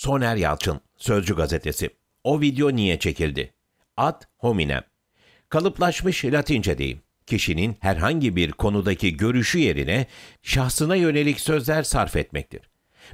Soner Yalçın, Sözcü Gazetesi. O video niye çekildi? Ad hominem. Kalıplaşmış Latince deyim. Kişinin herhangi bir konudaki görüşü yerine şahsına yönelik sözler sarf etmektir.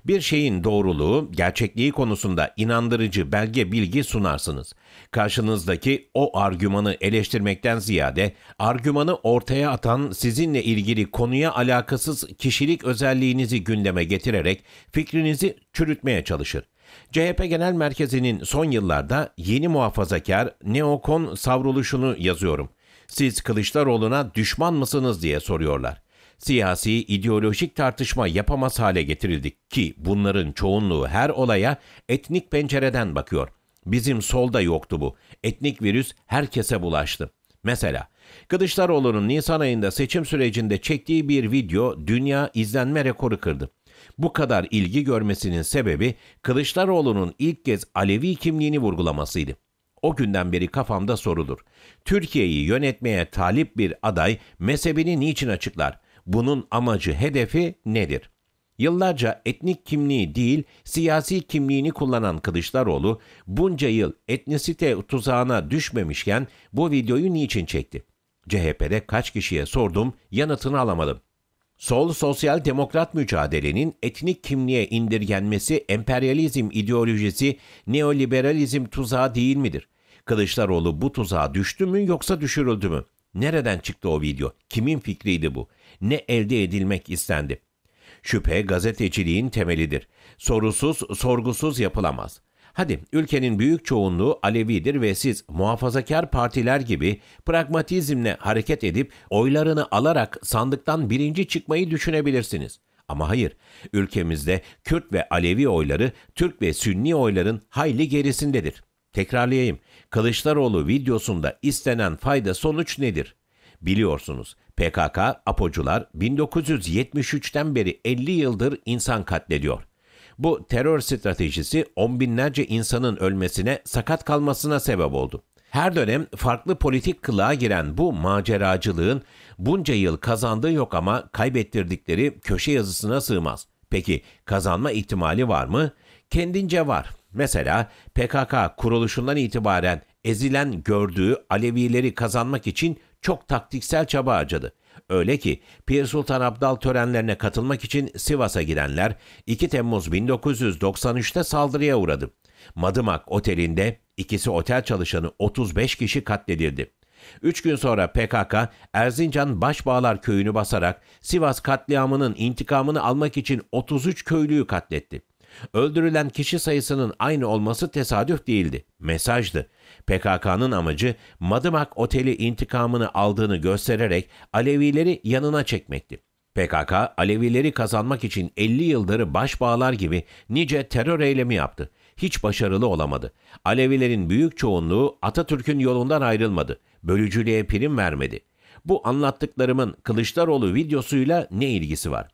Bir şeyin doğruluğu, gerçekliği konusunda inandırıcı belge bilgi sunarsınız. Karşınızdaki o argümanı eleştirmekten ziyade, argümanı ortaya atan sizinle ilgili konuya alakasız kişilik özelliğinizi gündeme getirerek fikrinizi çürütmeye çalışır. CHP Genel Merkezi'nin son yıllarda yeni muhafazakar neokon savruluşunu yazıyorum. Siz Kılıçdaroğlu'na düşman mısınız diye soruyorlar. Siyasi, ideolojik tartışma yapamaz hale getirildik ki bunların çoğunluğu her olaya etnik pencereden bakıyor. Bizim solda yoktu bu. Etnik virüs herkese bulaştı. Mesela Kılıçdaroğlu'nun Nisan ayında seçim sürecinde çektiği bir video dünya izlenme rekoru kırdı. Bu kadar ilgi görmesinin sebebi Kılıçdaroğlu'nun ilk kez Alevi kimliğini vurgulamasıydı. O günden beri kafamda sorulur. Türkiye'yi yönetmeye talip bir aday mezhebini niçin açıklar? Bunun amacı, hedefi nedir?'' Yıllarca etnik kimliği değil, siyasi kimliğini kullanan Kılıçdaroğlu bunca yıl etnisite tuzağına düşmemişken bu videoyu niçin çekti? CHP'de kaç kişiye sordum, yanıtını alamadım. Sol sosyal demokrat mücadelenin etnik kimliğe indirgenmesi emperyalizm ideolojisi neoliberalizm tuzağı değil midir? Kılıçdaroğlu bu tuzağa düştü mü yoksa düşürüldü mü? Nereden çıktı o video? Kimin fikriydi bu? Ne elde edilmek istendi? Şüphe gazeteciliğin temelidir. Sorusuz, sorgusuz yapılamaz. Hadi ülkenin büyük çoğunluğu Alevidir ve siz muhafazakar partiler gibi pragmatizmle hareket edip oylarını alarak sandıktan birinci çıkmayı düşünebilirsiniz. Ama hayır, ülkemizde Kürt ve Alevi oyları Türk ve Sünni oyların hayli gerisindedir. Tekrarlayayım, Kılıçdaroğlu videosunda istenen fayda sonuç nedir? Biliyorsunuz PKK, apocular 1973'ten beri 50 yıldır insan katlediyor.'' Bu terör stratejisi on binlerce insanın ölmesine, sakat kalmasına sebep oldu. Her dönem farklı politik kılığa giren bu maceracılığın bunca yıl kazandığı yok ama kaybettirdikleri köşe yazısına sığmaz. Peki kazanma ihtimali var mı? Kendince var. Mesela PKK kuruluşundan itibaren ezilen gördüğü Alevileri kazanmak için çok taktiksel çaba harcadı. Öyle ki Pir Sultan Abdal törenlerine katılmak için Sivas'a gidenler 2 Temmuz 1993'te saldırıya uğradı. Madımak Oteli'nde ikisi otel çalışanı 35 kişi katledildi. 3 gün sonra PKK Erzincan Başbağlar köyünü basarak Sivas katliamının intikamını almak için 33 köylüyü katletti. Öldürülen kişi sayısının aynı olması tesadüf değildi, mesajdı. PKK'nın amacı Madımak Oteli intikamını aldığını göstererek Alevileri yanına çekmekti. PKK, Alevileri kazanmak için 50 yıldırı baş bağlar gibi nice terör eylemi yaptı. Hiç başarılı olamadı. Alevilerin büyük çoğunluğu Atatürk'ün yolundan ayrılmadı. Bölücülüğe prim vermedi. Bu anlattıklarımın Kılıçdaroğlu videosuyla ne ilgisi var?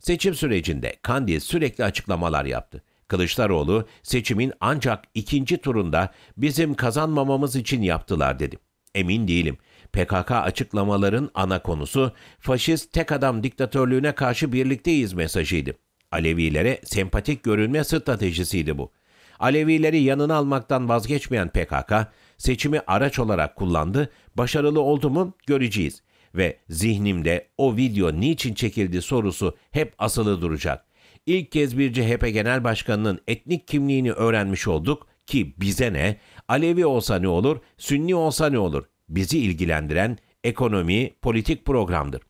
Seçim sürecinde Kandil sürekli açıklamalar yaptı. Kılıçdaroğlu seçimin ancak ikinci turunda bizim kazanmamamız için yaptılar dedim. Emin değilim. PKK açıklamaların ana konusu faşist tek adam diktatörlüğüne karşı birlikteyiz mesajıydı. Alevilere sempatik görünme stratejisiydi bu. Alevileri yanına almaktan vazgeçmeyen PKK seçimi araç olarak kullandı. Başarılı oldu mu göreceğiz ve zihnimde o video niçin çekildi sorusu hep asılı duracak. İlk kez bir CHP Genel Başkanı'nın etnik kimliğini öğrenmiş olduk ki bize ne? Alevi olsa ne olur, Sünni olsa ne olur? Bizi ilgilendiren ekonomi, politik programdır.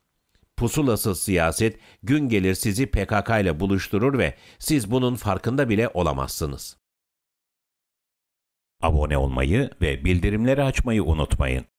Pusulası siyaset gün gelir sizi PKK ile buluşturur ve siz bunun farkında bile olamazsınız. Abone olmayı ve bildirimleri açmayı unutmayın.